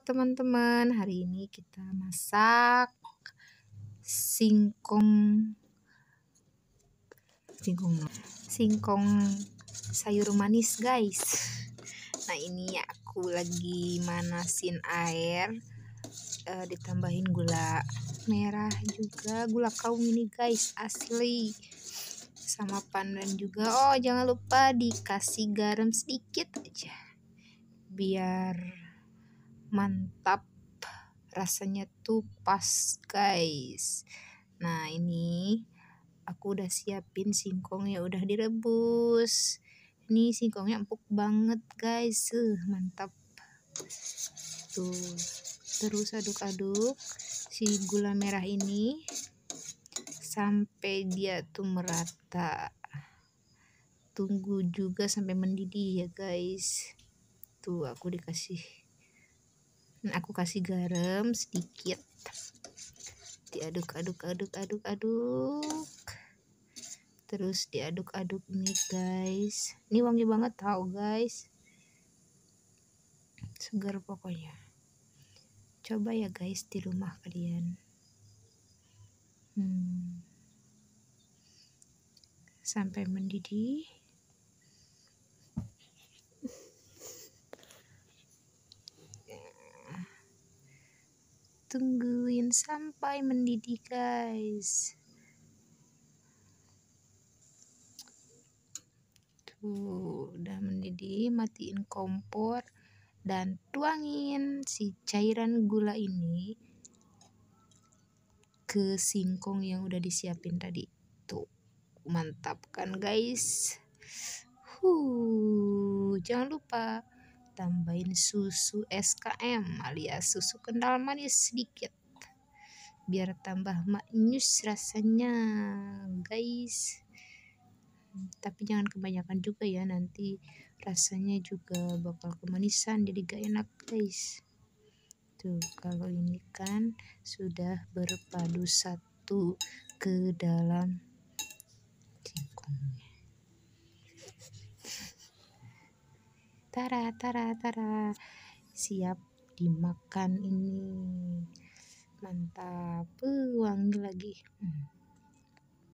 teman-teman. Hari ini kita masak singkong singkong singkong sayur manis, guys. Nah, ini aku lagi manasin air e, ditambahin gula merah juga, gula kaum ini, guys, asli sama pandan juga. Oh, jangan lupa dikasih garam sedikit aja biar mantap rasanya tuh pas guys nah ini aku udah siapin singkong ya udah direbus ini singkongnya empuk banget guys uh, mantap tuh terus aduk-aduk si gula merah ini sampai dia tuh merata tunggu juga sampai mendidih ya guys tuh aku dikasih aku kasih garam sedikit diaduk-aduk-aduk-aduk-aduk terus diaduk-aduk nih guys ini wangi banget tau guys segar pokoknya coba ya guys di rumah kalian hmm. sampai mendidih tungguin sampai mendidih guys tuh udah mendidih matiin kompor dan tuangin si cairan gula ini ke singkong yang udah disiapin tadi tuh mantap kan guys huh jangan lupa tambahin susu SKM alias susu kental manis sedikit biar tambah maknyus rasanya guys tapi jangan kebanyakan juga ya nanti rasanya juga bakal kemanisan jadi gak enak guys tuh kalau ini kan sudah berpadu satu ke dalam tara tara tara siap dimakan ini mantap uh, wangi lagi hmm.